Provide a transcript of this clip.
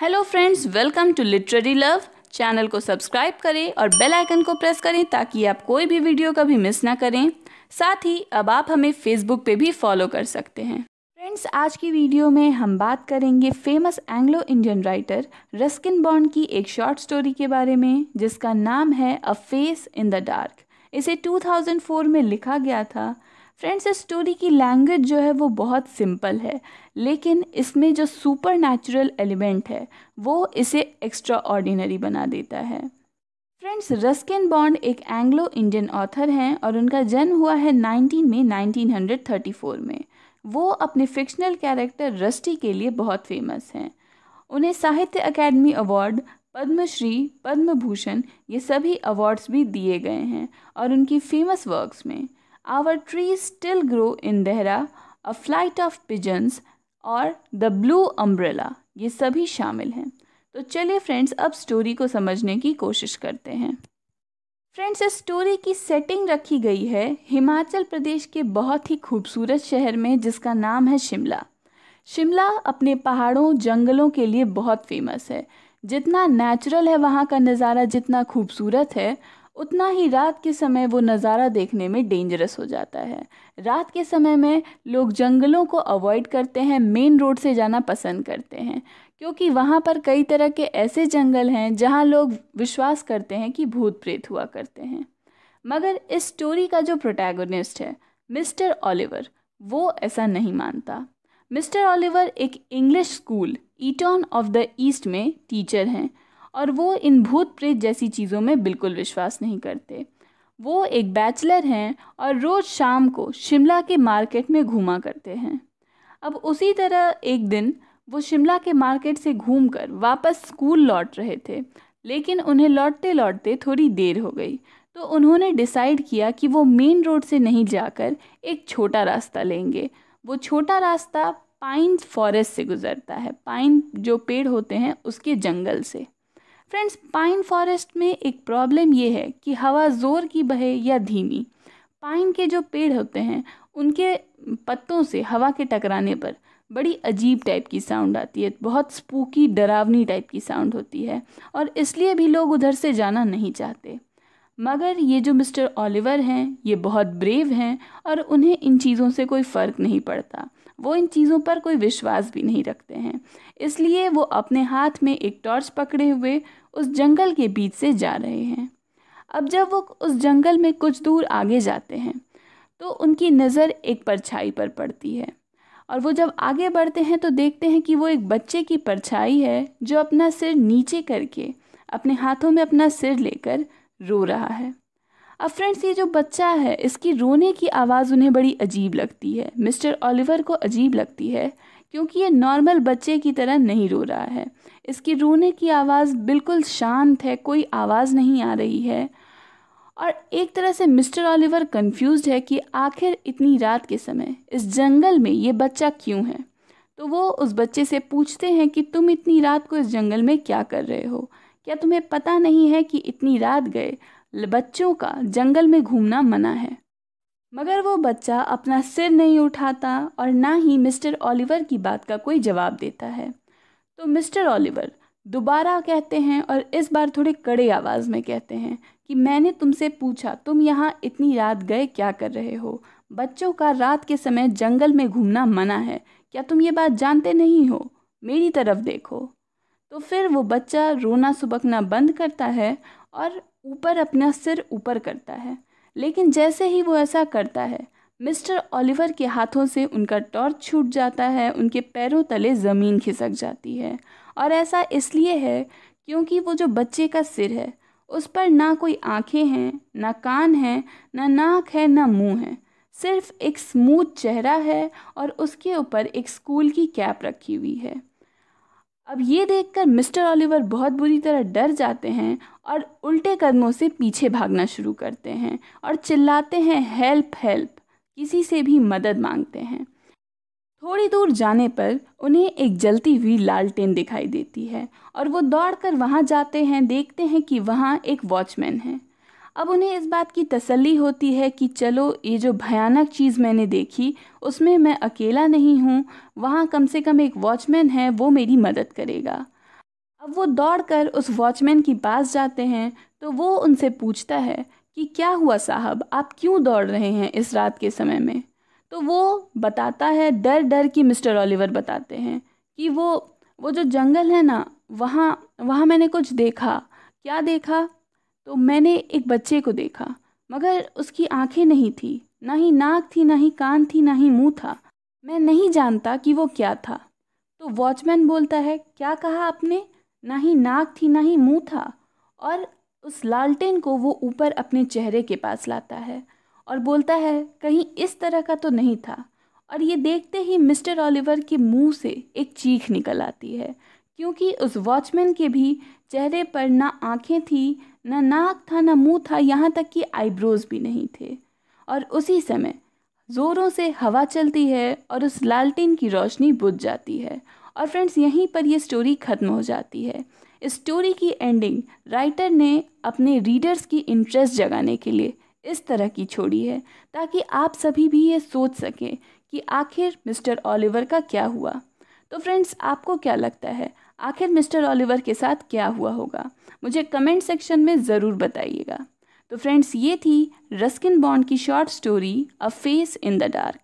hello friends welcome to literary love channel को subscribe करें और बेल आइकन को प्रेस करें ताकि आप कोई भी वीडियो कभी मिस ना करें साथ ही अब आप हमें फेसबुक पे भी फॉलो कर सकते हैं फ्रेंड्स आज की वीडियो में हम बात करेंगे famous Anglo Indian writer Ruskin Bond की एक शॉर्ट स्टोरी के बारे में जिसका नाम है a face in the dark इसे 2004 में लिखा गया था फ्रेंड्स इस स्टोरी की लैंग्वेज जो है वो बहुत सिंपल है लेकिन इसमें जो सुपर नेचुरल एलिमेंट है वो इसे एक्स्ट्रा ऑर्डिनरी बना देता है फ्रेंड्स रस्किन बॉन्ड एक एंग्लो इंडियन ऑथर हैं और उनका जन्म हुआ है 19 में 1934 में वो अपने फिक्शनल कैरेक्टर रस्टी के लिए बहुत फेमस हैं उन्हें साहित्य अकेडमी अवार्ड पद्मश्री पद्म भूषण ये सभी अवार्ड्स भी दिए गए हैं और उनकी फेमस वर्क्स में Our trees still grow in Dehra, A Flight of Pigeons और द ब्लू अम्ब्रेला ये सभी शामिल हैं तो चलिए फ्रेंड्स अब स्टोरी को समझने की कोशिश करते हैं फ्रेंड्स इस स्टोरी की सेटिंग रखी गई है हिमाचल प्रदेश के बहुत ही खूबसूरत शहर में जिसका नाम है शिमला शिमला अपने पहाड़ों जंगलों के लिए बहुत फेमस है जितना नेचुरल है वहाँ का नज़ारा जितना खूबसूरत है उतना ही रात के समय वो नज़ारा देखने में डेंजरस हो जाता है रात के समय में लोग जंगलों को अवॉइड करते हैं मेन रोड से जाना पसंद करते हैं क्योंकि वहाँ पर कई तरह के ऐसे जंगल हैं जहाँ लोग विश्वास करते हैं कि भूत प्रेत हुआ करते हैं मगर इस स्टोरी का जो प्रोटैगोनिस्ट है मिस्टर ओलिवर वो ऐसा नहीं मानता मिस्टर ओलिवर एक English school Eton of the east में टीचर हैं और वो इन भूत प्रेत जैसी चीज़ों में बिल्कुल विश्वास नहीं करते वो एक बैचलर हैं और रोज़ शाम को शिमला के मार्केट में घूमा करते हैं अब उसी तरह एक दिन वो शिमला के मार्केट से घूमकर वापस स्कूल लौट रहे थे लेकिन उन्हें लौटते लौटते थोड़ी देर हो गई तो उन्होंने डिसाइड किया कि वो मेन रोड से नहीं जाकर एक छोटा रास्ता लेंगे वो छोटा रास्ता पाइन फॉरेस्ट से गुज़रता है पाइन जो पेड़ होते हैं उसके जंगल से फ्रेंड्स पाइन फॉरेस्ट में एक प्रॉब्लम ये है कि हवा ज़ोर की बहे या धीमी पाइन के जो पेड़ होते हैं उनके पत्तों से हवा के टकराने पर बड़ी अजीब टाइप की साउंड आती है बहुत स्पूकी डरावनी टाइप की साउंड होती है और इसलिए भी लोग उधर से जाना नहीं चाहते मगर ये जो मिस्टर ओलिवर हैं ये बहुत ब्रेव हैं और उन्हें इन चीज़ों से कोई फ़र्क नहीं पड़ता वो इन चीज़ों पर कोई विश्वास भी नहीं रखते हैं इसलिए वो अपने हाथ में एक टॉर्च पकड़े हुए उस जंगल के बीच से जा रहे हैं अब जब वो उस जंगल में कुछ दूर आगे जाते हैं तो उनकी नज़र एक परछाई पर पड़ती है और वो जब आगे बढ़ते हैं तो देखते हैं कि वो एक बच्चे की परछाई है जो अपना सिर नीचे करके अपने हाथों में अपना सिर लेकर रो रहा है अब फ्रेंड्स ये जो बच्चा है इसकी रोने की आवाज़ उन्हें बड़ी अजीब लगती है मिस्टर ओलिवर को अजीब लगती है क्योंकि ये नॉर्मल बच्चे की तरह नहीं रो रहा है इसकी रोने की आवाज़ बिल्कुल शांत है कोई आवाज़ नहीं आ रही है और एक तरह से मिस्टर ओलिवर कंफ्यूज है कि आखिर इतनी रात के समय इस जंगल में ये बच्चा क्यों है तो वो उस बच्चे से पूछते हैं कि तुम इतनी रात को इस जंगल में क्या कर रहे हो क्या तुम्हें पता नहीं है कि इतनी रात गए बच्चों का जंगल में घूमना मना है मगर वो बच्चा अपना सिर नहीं उठाता और ना ही मिस्टर ओलिवर की बात का कोई जवाब देता है तो मिस्टर ओलिवर दोबारा कहते हैं और इस बार थोड़े कड़े आवाज़ में कहते हैं कि मैंने तुमसे पूछा तुम यहाँ इतनी रात गए क्या कर रहे हो बच्चों का रात के समय जंगल में घूमना मना है क्या तुम ये बात जानते नहीं हो मेरी तरफ देखो तो फिर वो बच्चा रोना सुबकना बंद करता है और ऊपर अपना सिर ऊपर करता है लेकिन जैसे ही वो ऐसा करता है मिस्टर ओलिवर के हाथों से उनका टॉर्च छूट जाता है उनके पैरों तले ज़मीन खिसक जाती है और ऐसा इसलिए है क्योंकि वो जो बच्चे का सिर है उस पर ना कोई आंखें हैं ना कान हैं ना नाक है ना मुंह है सिर्फ एक स्मूथ चेहरा है और उसके ऊपर एक स्कूल की कैप रखी हुई है अब ये देखकर मिस्टर ऑलिवर बहुत बुरी तरह डर जाते हैं और उल्टे कदमों से पीछे भागना शुरू करते हैं और चिल्लाते हैं हेल्प हेल्प किसी से भी मदद मांगते हैं थोड़ी दूर जाने पर उन्हें एक जलती हुई लालटेन दिखाई देती है और वो दौड़कर वहाँ जाते हैं देखते हैं कि वहाँ एक वॉचमैन है अब उन्हें इस बात की तसल्ली होती है कि चलो ये जो भयानक चीज़ मैंने देखी उसमें मैं अकेला नहीं हूँ वहाँ कम से कम एक वॉचमैन है वो मेरी मदद करेगा अब वो दौड़कर उस वॉचमैन के पास जाते हैं तो वो उनसे पूछता है कि क्या हुआ साहब आप क्यों दौड़ रहे हैं इस रात के समय में तो वो बताता है डर डर कि मिस्टर ऑलिवर बताते हैं कि वो वो जो जंगल है ना वहाँ वहाँ मैंने कुछ देखा क्या देखा तो मैंने एक बच्चे को देखा मगर उसकी आंखें नहीं थी ना ही नाक थी ना ही कान थी ना ही मुंह था मैं नहीं जानता कि वो क्या था तो वॉचमैन बोलता है क्या कहा आपने ना ही नाक थी ना ही मुंह था और उस लालटेन को वो ऊपर अपने चेहरे के पास लाता है और बोलता है कहीं इस तरह का तो नहीं था और ये देखते ही मिस्टर ऑलिवर के मुंह से एक चीख निकल आती है क्योंकि उस वॉचमैन के भी चेहरे पर ना आंखें थी ना नाक था ना मुंह था यहाँ तक कि आईब्रोज भी नहीं थे और उसी समय ज़ोरों से हवा चलती है और उस लालटेन की रोशनी बुझ जाती है और फ्रेंड्स यहीं पर यह स्टोरी ख़त्म हो जाती है इस स्टोरी की एंडिंग राइटर ने अपने रीडर्स की इंटरेस्ट जगाने के लिए इस तरह की छोड़ी है ताकि आप सभी भी ये सोच सकें कि आखिर मिस्टर ओलिवर का क्या हुआ तो फ्रेंड्स आपको क्या लगता है आखिर मिस्टर ऑलिवर के साथ क्या हुआ होगा मुझे कमेंट सेक्शन में ज़रूर बताइएगा तो फ्रेंड्स ये थी रस्किन बॉन्ड की short story a face in the dark